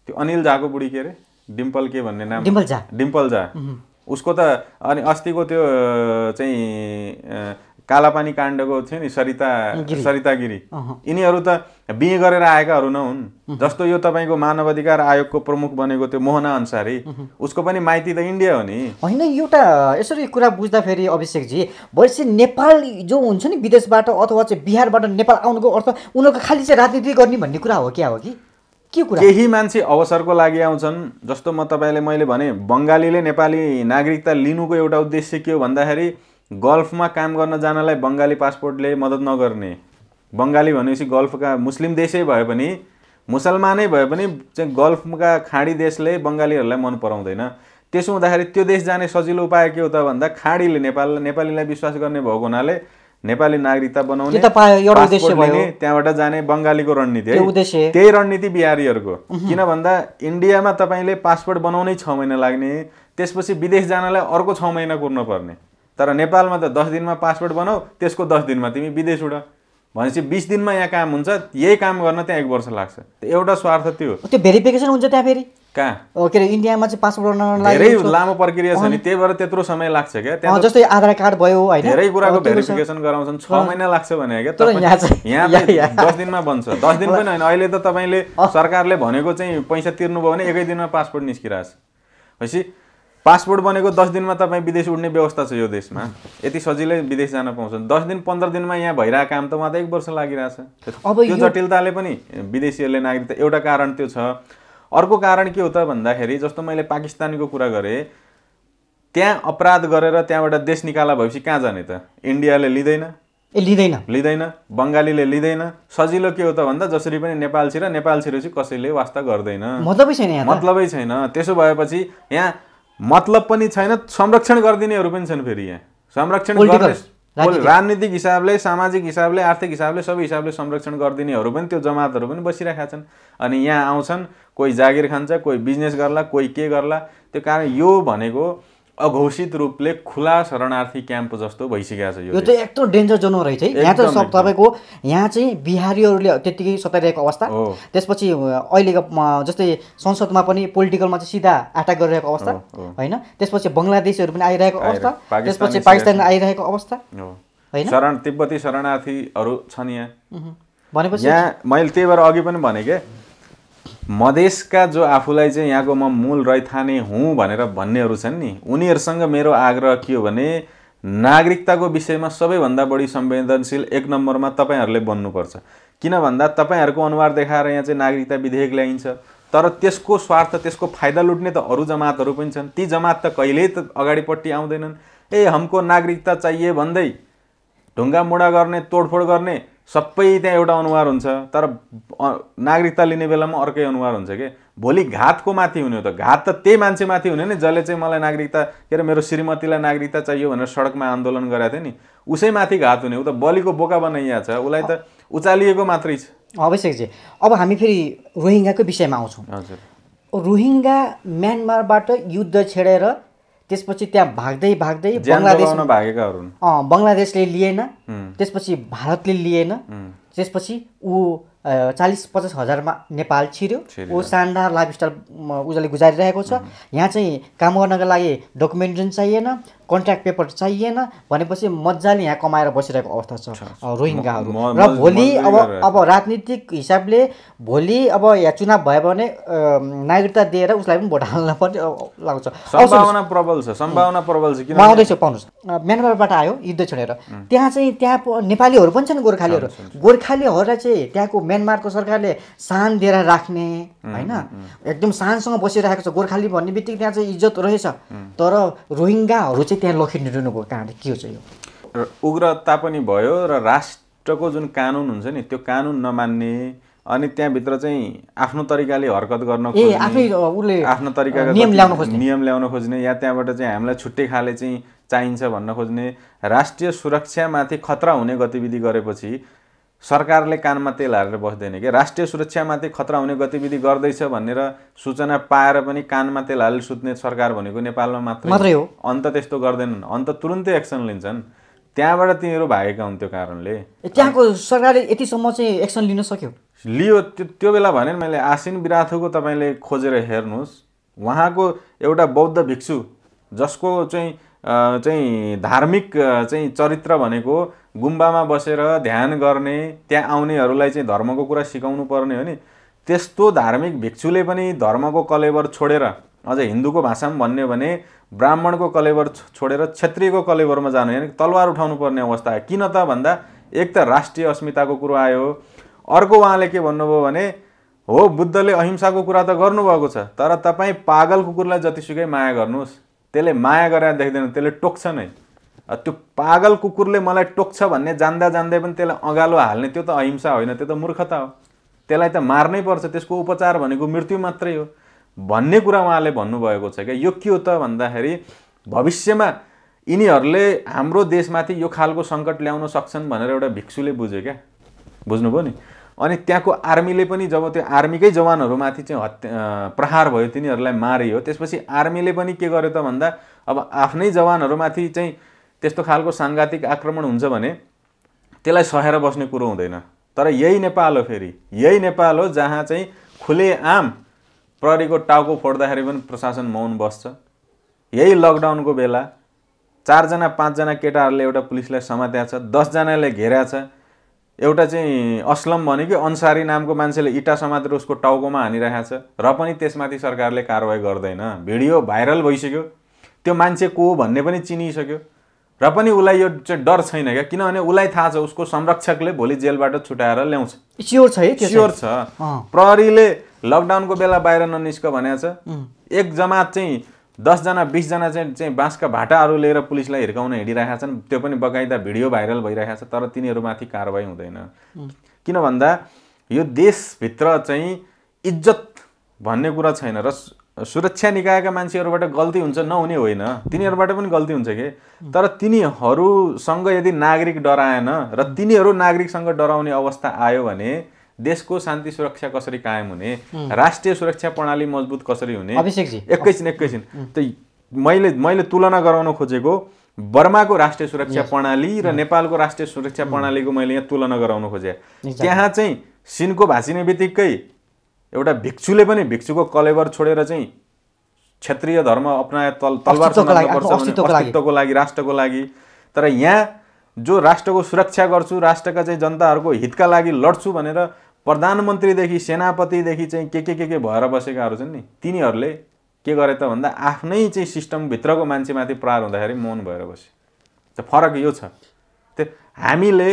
त्यो अनिल झाको बुढी के अरे डिम्पल के भन्ने नाम डिम्पल झा डिम्पल झा उसको त अनि अस्तिको त्यो चाहिँ कालापानी काण्डको थियो नि सरिता सरिता गिरी यिनीहरू त बिहे गरेर आएकाहरू नहुन् जस्तो यो तपाईँको मानव अधिकार आयोगको प्रमुख बनेको त्यो मोहना अन्सारी उसको पनि माइती त इन्डिया हो नि होइन एउटा यसरी कुरा बुझ्दाखेरि अभिषेकजी भएपछि नेपाल जो हुन्छ नि विदेशबाट अथवा चाहिँ बिहारबाट नेपाल आउनुको अर्थ उनीहरूको खालि चाहिँ राजनीति गर्ने भन्ने कुरा हो क्या हो कि के कुरा केही मान्छे अवसरको लागि आउँछन् जस्तो म तपाईँले मैले भने बङ्गालीले नेपाली नागरिकता लिनुको एउटा उद्देश्य के हो भन्दाखेरि गल्फमा काम गर्न जानलाई बङ्गाली पासपोर्टले मद्दत नगर्ने बङ्गाली भनेपछि गल्फका मुस्लिम देशै भए पनि मुसलमानै भए पनि चाहिँ गल्फका खाडी देशले बङ्गालीहरूलाई मन पराउँदैन त्यसो हुँदाखेरि त्यो देश जाने सजिलो उपाय के हो त भन्दा खाडीले नेपाल नेपालीलाई विश्वास गर्ने भएको हुनाले नेपाली नागरिकता बनाउने त्यहाँबाट जाने बङ्गालीको रणनीति है त्यही रणनीति बिहारीहरूको किन भन्दा इन्डियामा तपाईँले पासपोर्ट बनाउनै छ महिना लाग्ने त्यसपछि विदेश जानलाई अर्को छ महिना कुर्नुपर्ने तर नेपालमा त दस दिनमा पासपोर्ट बनाऊ त्यसको दस दिनमा तिमी विदेश उड भनेपछि बिस दिनमा यहाँ काम हुन्छ यही काम गर्न त्यहाँ एक वर्ष लाग्छ एउटा स्वार्थ त्यो त्यो भेरिफिकेसन हुन्छ त्यहाँ फेरि कहाँ के अरे इन्डियामा चाहिँ पासपोर्ट बनाउनलाई धेरै लामो प्रक्रिया छ नि त्यही भएर त्यत्रो समय लाग्छ क्या त्यहाँ जस्तै आधार कार्ड भयो होइन धेरै कुराको भेरिफिकेसन गराउँछन् छ महिना लाग्छ भने क्या तर यहाँ यहाँ दस दिनमा बन्छ दस दिन पनि होइन अहिले त तपाईँले सरकारले भनेको चाहिँ पैसा तिर्नुभयो भने एकै दिनमा पासपोर्ट निस्किरहेको छ भनेपछि पासपोर्ट बनेको दस दिनमा तपाईँ विदेश उड्ने व्यवस्था छ यो देशमा यति सजिलै विदेश जान पाउँछन् दस दिन पन्ध्र दिनमा यहाँ भइरहेको काम त उहाँ त एक वर्ष लागिरहेछ अब यो जटिलताले पनि विदेशीहरूले नागरिकता एउटा कारण त्यो छ अर्को कारण के हो त भन्दाखेरि जस्तो मैले पाकिस्तानको कुरा गरेँ त्यहाँ अपराध गरेर त्यहाँबाट देश निकाला भएपछि कहाँ जाने त इन्डियाले लिँदैन ए लिँदैन लिँदैन बङ्गालीले लिँदैन सजिलो के हो त भन्दा जसरी पनि नेपाल छिर नेपाल छिरेपछि कसैले वास्ता गर्दैन मतलबै छैन मतलबै छैन त्यसो भएपछि यहाँ मतलब पनि छैन संरक्षण गरिदिनेहरू पनि छन् फेरि यहाँ संरक्षण राजनीतिक हिसाबले सामाजिक हिसाबले आर्थिक हिसाबले सबै हिसाबले संरक्षण गरिदिनेहरू पनि त्यो जमातहरू पनि बसिरहेका छन् अनि यहाँ आउँछन् कोही जागिर खान्छ कोही बिजनेस गर्ला कोही के गर्ला त्यो कारण यो भनेको अघोषित रूपले खुला शरणार्थी क्याम्प जस्तो भइसकेको छ यो चाहिँ एकदम डेन्जर जोन रहेछ है यहाँ चाहिँ तपाईँको यहाँ चाहिँ बिहारीहरूले त्यत्तिकै सताइरहेको अवस्था त्यसपछि अहिलेको जस्तै संसदमा पनि पोलिटिकलमा चाहिँ सिधा एट्याक गरिरहेको अवस्था होइन त्यसपछि बङ्गलादेशीहरू पनि आइरहेको अवस्था त्यसपछि पाकिस्तान आइरहेको अवस्था होइन शरण तिब्बती शरणार्थीहरू छन् यहाँ भनेपछि यहाँ मैले त्यही भएर अघि पनि भने क्या मधेसका जो आफूलाई चाहिँ यहाँको म मूल रैथाने हुँ भनेर भन्नेहरू छन् नि उनीहरूसँग मेरो आग्रह के हो भने नागरिकताको विषयमा सबैभन्दा बढी संवेदनशील एक नम्बरमा तपाईँहरूले बन्नुपर्छ किन भन्दा तपाईँहरूको अनुहार देखाएर यहाँ चाहिँ नागरिकता विधेयक ल्याइन्छ तर त्यसको स्वार्थ त्यसको फाइदा लुट्ने त अरू जमातहरू पनि छन् ती जमात त कहिल्यै त अगाडिपट्टि आउँदैनन् ए हमको नागरिकता चाहिए भन्दै ढुङ्गा मुढा गर्ने तोडफोड गर्ने सबै त्यहाँ एउटा अनुहार हुन्छ तर नागरिकता लिने बेलामा अर्कै अनुहार हुन्छ कि भोलि घातको माथि हुने हो त घात त त्यही मान्छे माथि हुने नि जसले चाहिँ मलाई नागरिकता के अरे मेरो श्रीमतीलाई नागरिकता चाहियो भनेर सडकमा आन्दोलन गराएको थियो नि उसै माथि घात हुने ऊ त बलिको बोका बनाइया छ उसलाई त उचालिएको मात्रै छ अवश्य अब हामी फेरि रोहिङ्गाको विषयमा आउँछौँ हजुर रोहिङ्गा म्यानमारबाट युद्ध छेडेर त्यसपछि त्यहाँ भाग्दै भाग्दै बङ्गलादेश भागेकाहरू बङ्गलादेशले लिएन त्यसपछि भारतले लिएन त्यसपछि ऊ चालिस पचास हजारमा नेपाल छिर्यो ऊ शानदार लाइफ स्टाइल उसले गुजारिरहेको छ यहाँ चाहिँ काम गर्नका लागि डकुमेन्टेसन चाहिएन कन्ट्राक्ट पेपर चाहिएन भनेपछि मजाले यहाँ कमाएर बसिरहेको अवस्था छ रोहिङ्गाहरू र भोलि अब अब राजनीतिक हिसाबले भोलि अब यहाँ चुनाव भयो भने नागरिकता दिएर उसलाई पनि भोट हाल्न पनि लाग्छ सम्भावना प्रबल छ सम्भावना प्रबल छ किन पाउनुहोस् म्यानमारबाट आयो युद्ध छोडेर त्यहाँ चाहिँ त्यहाँ नेपालीहरू पनि छन् गोर्खालीहरू गोर्खालीहरूलाई चाहिँ त्यहाँको म्यानमारको सरकारले सान दिएर राख्ने होइन एकदम सानसँग बसिरहेको छ गोर्खाली भन्ने बित्तिकै त्यहाँ चाहिँ इज्जत रहेछ तर रोहिङ्गाहरू चाहिँ त्यहाँ लखेटिनु भएको कहाँ के चाहिँ यो उग्रता पनि भयो र राष्ट्रको जुन कानुन हुन्छ नि त्यो कानुन नमान्ने अनि त्यहाँभित्र चाहिँ आफ्नो तरिकाले हरकत गर्न खोज्ने आफ्नो तरिकाको नियम ल्याउन खोज्ने या त्यहाँबाट चाहिँ हामीलाई छुट्टै खाले चाहिँ चाहिन्छ भन्न खोज्ने राष्ट्रिय सुरक्षामाथि खतरा हुने गतिविधि गरेपछि सरकारले कानमा तेल हालेर बस्दैन कि राष्ट्रिय सुरक्षामाथि खतरा हुने गतिविधि गर्दैछ भनेर सूचना पाएर पनि कानमा तेल हालेर सुत्ने सरकार भनेको नेपालमा मात्र मात्रै हो अन्त त्यस्तो गर्दैनन् अन्त तुरुन्तै एक्सन लिन्छन् त्यहाँबाट तिनीहरू भागेका हुन् त्यो कारणले त्यहाँको सरकारले यतिसम्म चाहिँ एक्सन लिन सक्यो लियो त्यो त्यो बेला भने मैले आसिन विराथोको तपाईँले खोजेर हेर्नुहोस् उहाँको एउटा बौद्ध भिक्षु जसको चाहिँ चाहिँ धार्मिक चाहिँ चरित्र भनेको गुम्बामा बसेर ध्यान गर्ने त्यहाँ आउनेहरूलाई चाहिँ धर्मको कुरा सिकाउनु पर्ने हो नि त्यस्तो धार्मिक भिक्षुले पनि धर्मको कलेवर छोडेर अझ हिन्दूको भाषामा भन्यो भने ब्राह्मणको कलेवर छोडेर क्षेत्रीयको कलेवरमा जानु होइन तलवार उठाउनु पर्ने अवस्था किन त भन्दा एक त राष्ट्रिय अस्मिताको कुरो आयो अर्को उहाँले के भन्नुभयो भने हो बुद्धले अहिंसाको कुरा त गर्नुभएको छ तर तपाईँ पागल कुकुरलाई जतिसुकै माया गर्नुहोस् त्यसले माया गरेर देख्दैन त्यसले टोक्छ नै त्यो पागल कुकुरले मलाई टोक्छ भन्ने जान्दा जान्दै पनि त्यसलाई अँगालो हाल्ने त्यो त अहिंसा होइन त्यो त मूर्खता हो त्यसलाई त मार्नै पर्छ त्यसको उपचार भनेको मृत्यु मात्रै हो भन्ने कुरा उहाँले भन्नुभएको छ क्या यो के हो त भन्दाखेरि भविष्यमा यिनीहरूले हाम्रो देशमाथि यो खालको सङ्कट ल्याउन सक्छन् भनेर एउटा भिक्षुले बुझ्यो क्या बुझ्नुभयो नि अनि त्यहाँको आर्मीले पनि जब त्यो आर्मीकै जवानहरूमाथि चाहिँ हत्या प्रहार भयो तिनीहरूलाई मारियो त्यसपछि आर्मीले पनि के गर्यो त भन्दा अब आफ्नै जवानहरूमाथि चाहिँ त्यस्तो खालको साङ्घातिक आक्रमण हुन्छ भने त्यसलाई सहेर बस्ने कुरो हुँदैन तर यही नेपाल हो फेरि यही नेपाल हो जहाँ चाहिँ खुले आम प्रहरीको टाउको फोड्दाखेरि पनि प्रशासन मौन बस्छ यही लकडाउनको बेला चारजना पाँचजना केटाहरूले एउटा पुलिसलाई समात्या छ दसजनाले घेरा छ एउटा चाहिँ असलम भन्यो कि अन्सारी नामको मान्छेले इटा समातेर उसको टाउकोमा हानिरहेको छ र पनि त्यसमाथि सरकारले कारवाही गर्दैन भिडियो भाइरल भइसक्यो त्यो मान्छे को भन्ने पनि चिनिसक्यो र पनि उसलाई यो चाहिँ डर छैन क्या किनभने उसलाई थाहा छ उसको संरक्षकले भोलि जेलबाट छुट्याएर ल्याउँछ स्योर छ स्योर छ प्रहरीले लकडाउनको बेला बाहिर ननिस्क भनेको छ एक जमात चाहिँ दसजना बिसजना चाहिँ चाहिँ बाँसका भाटाहरू लिएर पुलिसलाई हिर्काउन हिँडिरहेका छन् त्यो पनि बगाइदा भिडियो भाइरल भइरहेको छ तर तिनीहरूमाथि कारवाही हुँदैन किन भन्दा यो देशभित्र चाहिँ इज्जत भन्ने कुरा छैन र सुरक्षा निकायका मान्छेहरूबाट गल्ती हुन्छ नहुने होइन तिनीहरूबाट पनि गल्ती हुन्छ कि तर तिनीहरूसँग यदि नागरिक डराएन र तिनीहरू नागरिकसँग डराउने अवस्था आयो भने देशको शान्ति सुरक्षा कसरी कायम हुने राष्ट्रिय सुरक्षा प्रणाली मजबुत कसरी हुने एकैछिन एकैछिन त मैले मैले तुलना गराउन खोजेको बर्माको राष्ट्रिय सुरक्षा प्रणाली र नेपालको राष्ट्रिय सुरक्षा प्रणालीको मैले यहाँ तुलना गराउन खोजेँ त्यहाँ चाहिँ सिनको भाँचिने बित्तिकै एउटा भिक्षुले पनि भिक्षुको कलेबर छोडेर चाहिँ क्षेत्रीय धर्म अप्नाए तल तलवार अस्तित्वको लागि राष्ट्रको लागि तर यहाँ जो राष्ट्रको सुरक्षा गर्छु राष्ट्रका चाहिँ जनताहरूको हितका लागि लड्छु भनेर प्रधानमन्त्रीदेखि सेनापतिदेखि चाहिँ के के के के भएर बसेकाहरू छन् नि तिनीहरूले के गरे त भन्दा आफ्नै चाहिँ सिस्टमभित्रको मान्छेमाथि प्रहार हुँदाखेरि मौन भएर बसे फरक यो छ त्यो हामीले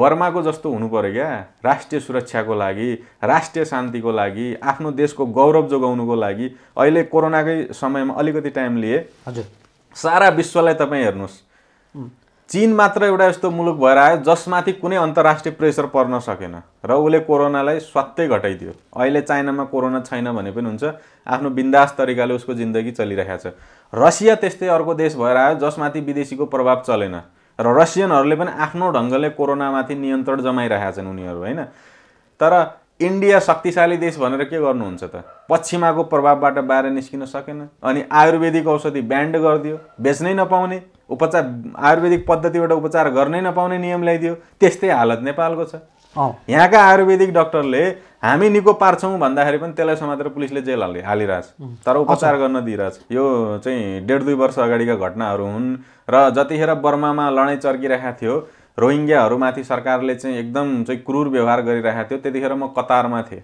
बर्माको जस्तो हुनु पऱ्यो क्या राष्ट्रिय सुरक्षाको लागि राष्ट्रिय शान्तिको लागि आफ्नो देशको गौरव जोगाउनुको लागि अहिले कोरोनाकै समयमा अलिकति टाइम लिए हजुर सारा विश्वलाई तपाईँ हेर्नुहोस् चिन मात्र एउटा यस्तो मुलुक भएर आयो जसमाथि कुनै अन्तर्राष्ट्रिय प्रेसर पर्न सकेन र उसले कोरोनालाई स्वात्तै घटाइदियो अहिले चाइनामा कोरोना छैन भने पनि हुन्छ आफ्नो बिन्दास तरिकाले उसको जिन्दगी चलिरहेको छ रसिया त्यस्तै अर्को देश भएर आयो जसमाथि विदेशीको प्रभाव चलेन र रसियनहरूले पनि आफ्नो ढङ्गले कोरोनामाथि नियन्त्रण जमाइरहेका छन् उनीहरू होइन तर इन्डिया शक्तिशाली देश भनेर के गर्नुहुन्छ त पश्चिमाको प्रभावबाट बाहिर निस्किन सकेन अनि आयुर्वेदिक औषधि ब्यान्ड गरिदियो बेच्नै नपाउने उपचार आयुर्वेदिक पद्धतिबाट उपचार गर्नै नपाउने नियम ल्याइदियो त्यस्तै हालत नेपालको छ यहाँका आयुर्वेदिक डक्टरले हामी निको पार्छौँ भन्दाखेरि पनि त्यसलाई समातेर पुलिसले जेल हालि हालिरहेछ तर उपचार गर्न दिइरहेछ यो चाहिँ डेढ दुई वर्ष अगाडिका घटनाहरू हुन् र जतिखेर बर्मामा लडाइँ चर्किरहेको थियो रोहिङ्ग्याहरूमाथि सरकारले चाहिँ एकदम चाहिँ क्रुर व्यवहार गरिरहेको थियो त्यतिखेर म कतारमा थिएँ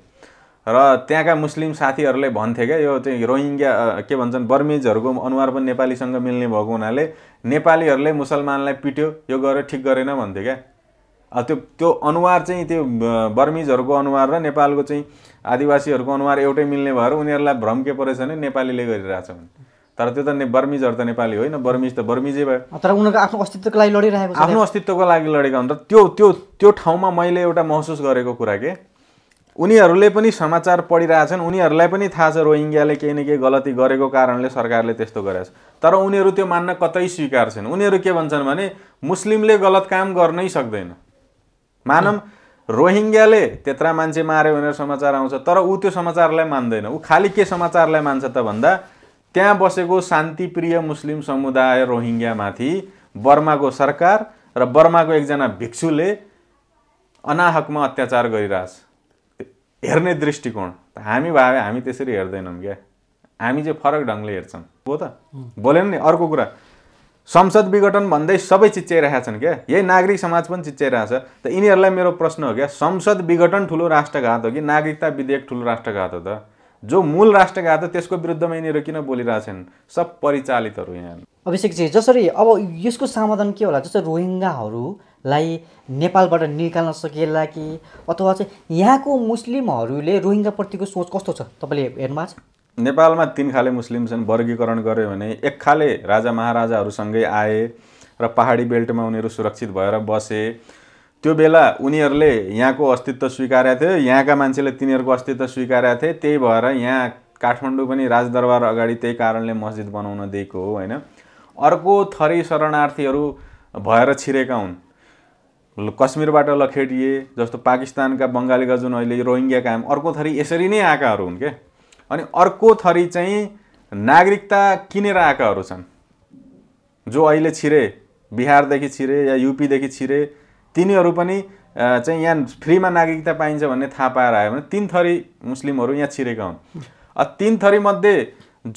र त्यहाँका मुस्लिम साथीहरूले भन्थे क्या यो चाहिँ रोहिङ्ग्या के भन्छन् बर्मिजहरूको अनुहार पनि नेपालीसँग मिल्ने भएको हुनाले नेपालीहरूले मुसलमानलाई पिट्यो यो गरेर ठिक गरेन भन्थ्यो क्या त्यो त्यो अनुहार चाहिँ त्यो बर्मिजहरूको अनुहार र नेपालको चाहिँ आदिवासीहरूको अनुहार एउटै मिल्ने भएर उनीहरूलाई भ्रम के परेछ भने नेपालीले गरिरहेछ भने तर त्यो त ने बर्मिजहरू त नेपाली होइन बर्मिज त बर्मिजै भयो तर उनीहरूको आफ्नो अस्तित्वको लागि लडिरहेको आफ्नो अस्तित्वको लागि लडेको अन्त त्यो त्यो त्यो ठाउँमा मैले एउटा महसुस गरेको कुरा के उनीहरूले पनि समाचार पढिरहेछन् उनीहरूलाई पनि थाहा छ रोहिङ्ग्याले केही न केही गलती गरेको कारणले सरकारले त्यस्तो गरेछ तर उनीहरू त्यो मान्न कतै स्वीकार छैन उनीहरू के भन्छन् भने मुस्लिमले गलत काम गर्नै सक्दैन मानौँ रोहिङ्ग्याले त्यत्रा मान्छे मार्यो भनेर समाचार आउँछ तर ऊ त्यो समाचारलाई मान्दैन ऊ खालि के समाचारलाई मान्छ त भन्दा त्यहाँ बसेको शान्तिप्रिय मुस्लिम समुदाय रोहिङ्ग्यामाथि बर्माको सरकार र बर्माको एकजना भिक्षुले अनाहकमा अत्याचार गरिरहेछ हेर्ने दृष्टिकोण हामी भए हामी त्यसरी हेर्दैनौँ क्या हामी चाहिँ फरक ढङ्गले हेर्छौँ हो त बोलेन नि अर्को कुरा संसद विघटन भन्दै सबै चिच्याइरहेका छन् क्या यही नागरिक समाज पनि चिच्याइरहेछ त यिनीहरूलाई मेरो प्रश्न हो क्या संसद विघटन ठुलो राष्ट्रघात हो कि नागरिकता विधेयक ठुलो राष्ट्रघात हो त जो मूल राष्ट्रघात हो त्यसको विरुद्धमा यिनीहरू किन बोलिरहेछन् सब परिचालितहरू यहाँ अभिषेक अभिषेकजी जसरी अब यसको समाधान के होला जस्तो रोहिङ्गाहरूलाई नेपालबाट निकाल्न सकिएला कि अथवा चाहिँ यहाँको मुस्लिमहरूले रोहिङ्गाप्रतिको सोच कस्तो छ तपाईँले हेर्नुहोस् छ नेपालमा तिन खाले मुस्लिम छन् वर्गीकरण गऱ्यो भने एक खाले राजा महाराजाहरूसँगै आए र पहाडी बेल्टमा उनीहरू सुरक्षित भएर बसे त्यो बेला उनीहरूले यहाँको अस्तित्व स्वीकार्य थियो यहाँका मान्छेले तिनीहरूको अस्तित्व स्वीकार्य थिए त्यही भएर यहाँ काठमाडौँ पनि राजदरबार अगाडि त्यही कारणले मस्जिद बनाउन दिएको हो होइन अर्को थरी शरणार्थीहरू भएर छिरेका हुन् कश्मीरबाट लखेटिए जस्तो पाकिस्तानका बङ्गालीका जुन अहिले रोहिङ्ग्या काम अर्को थरी यसरी नै आएकाहरू हुन् क्या अनि अर्को थरी चाहिँ नागरिकता किनेर आएकाहरू छन् जो अहिले छिरे बिहारदेखि छिरे या युपीदेखि छिरे तिनीहरू पनि चाहिँ यहाँ फ्रीमा नागरिकता पाइन्छ भन्ने थाहा पाएर आयो भने तिन थरी मुस्लिमहरू यहाँ छिरेका हुन् तिन थरीमध्ये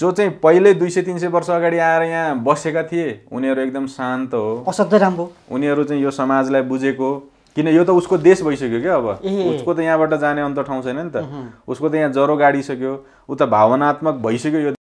जो चाहिँ पहिल्यै दुई सय तिन सय वर्ष अगाडि आएर यहाँ बसेका थिए उनीहरू एकदम शान्त हो असाध्यै राम्रो उनीहरू चाहिँ यो समाजलाई बुझेको किन यो त उसको देश भइसक्यो क्या अब उसको त यहाँबाट जाने अन्त ठाउँ छैन नि त उसको त यहाँ जरो गाडिसक्यो ऊ त भावनात्मक भइसक्यो यो